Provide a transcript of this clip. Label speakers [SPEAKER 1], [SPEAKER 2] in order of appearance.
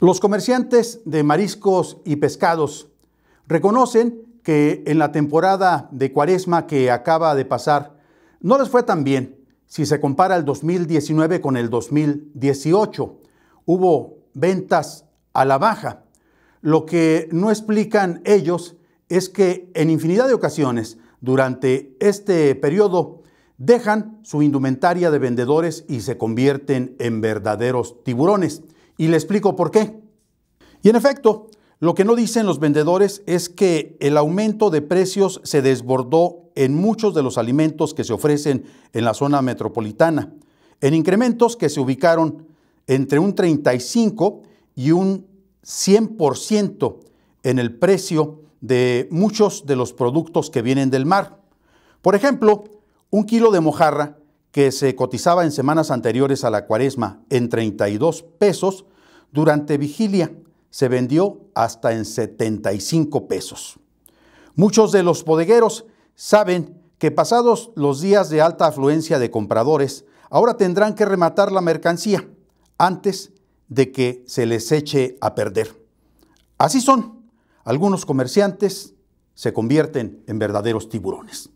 [SPEAKER 1] Los comerciantes de mariscos y pescados reconocen que en la temporada de cuaresma que acaba de pasar no les fue tan bien si se compara el 2019 con el 2018. Hubo ventas a la baja. Lo que no explican ellos es que en infinidad de ocasiones durante este periodo dejan su indumentaria de vendedores y se convierten en verdaderos tiburones. Y le explico por qué. Y en efecto, lo que no dicen los vendedores es que el aumento de precios se desbordó en muchos de los alimentos que se ofrecen en la zona metropolitana, en incrementos que se ubicaron entre un 35 y un 100% en el precio de muchos de los productos que vienen del mar. Por ejemplo, un kilo de mojarra que se cotizaba en semanas anteriores a la cuaresma en 32 pesos, durante vigilia se vendió hasta en 75 pesos. Muchos de los bodegueros saben que pasados los días de alta afluencia de compradores, ahora tendrán que rematar la mercancía antes de que se les eche a perder. Así son. Algunos comerciantes se convierten en verdaderos tiburones.